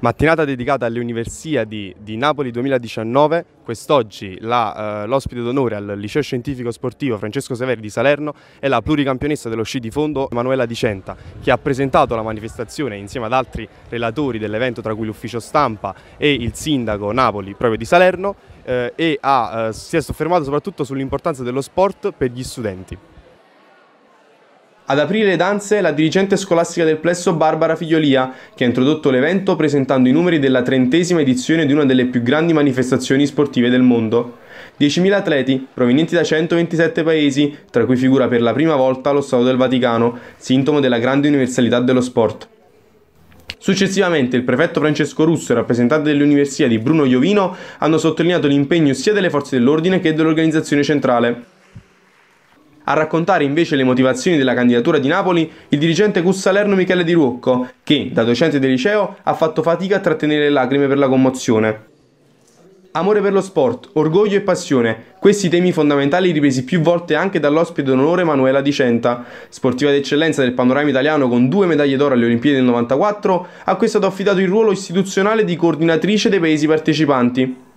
mattinata dedicata alle Universiadi di Napoli 2019. Quest'oggi eh, l'ospite eh, d'onore al Liceo Scientifico Sportivo Francesco Severi di Salerno è la pluricampionessa dello sci di fondo Emanuela Dicenta, che ha presentato la manifestazione insieme ad altri relatori dell'evento, tra cui l'ufficio stampa e il sindaco Napoli proprio di Salerno, eh, e ha, eh, si è soffermato soprattutto sull'importanza dello sport per gli studenti. Ad aprire le danze la dirigente scolastica del plesso Barbara Figliolia, che ha introdotto l'evento presentando i numeri della trentesima edizione di una delle più grandi manifestazioni sportive del mondo. 10.000 atleti, provenienti da 127 paesi, tra cui figura per la prima volta lo Stato del Vaticano, sintomo della grande universalità dello sport. Successivamente il prefetto Francesco Russo e il rappresentante dell'Università di Bruno Iovino hanno sottolineato l'impegno sia delle forze dell'ordine che dell'organizzazione centrale. A raccontare invece le motivazioni della candidatura di Napoli il dirigente Cus Salerno Michele Di Ruocco, che, da docente del liceo, ha fatto fatica a trattenere le lacrime per la commozione. Amore per lo sport, orgoglio e passione, questi temi fondamentali ripresi più volte anche dall'ospite d'onore Manuela Dicenta. Sportiva d'eccellenza del panorama italiano con due medaglie d'oro alle Olimpiadi del 94, a cui è stato affidato il ruolo istituzionale di coordinatrice dei paesi partecipanti.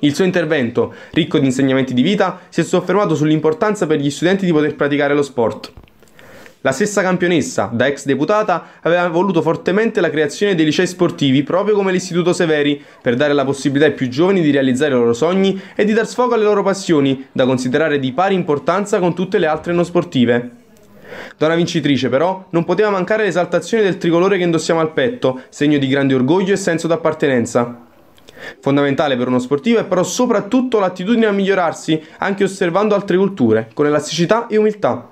Il suo intervento, ricco di insegnamenti di vita, si è soffermato sull'importanza per gli studenti di poter praticare lo sport. La stessa campionessa, da ex deputata, aveva voluto fortemente la creazione dei licei sportivi proprio come l'Istituto Severi, per dare la possibilità ai più giovani di realizzare i loro sogni e di dar sfogo alle loro passioni, da considerare di pari importanza con tutte le altre non sportive. Da una vincitrice, però, non poteva mancare l'esaltazione del tricolore che indossiamo al petto, segno di grande orgoglio e senso d'appartenenza. Fondamentale per uno sportivo è però soprattutto l'attitudine a migliorarsi anche osservando altre culture, con elasticità e umiltà.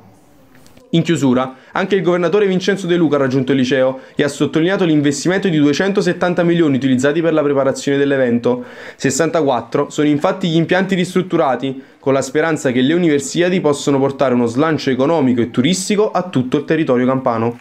In chiusura, anche il governatore Vincenzo De Luca ha raggiunto il liceo e ha sottolineato l'investimento di 270 milioni utilizzati per la preparazione dell'evento. 64 sono infatti gli impianti ristrutturati, con la speranza che le universiadi possano portare uno slancio economico e turistico a tutto il territorio campano.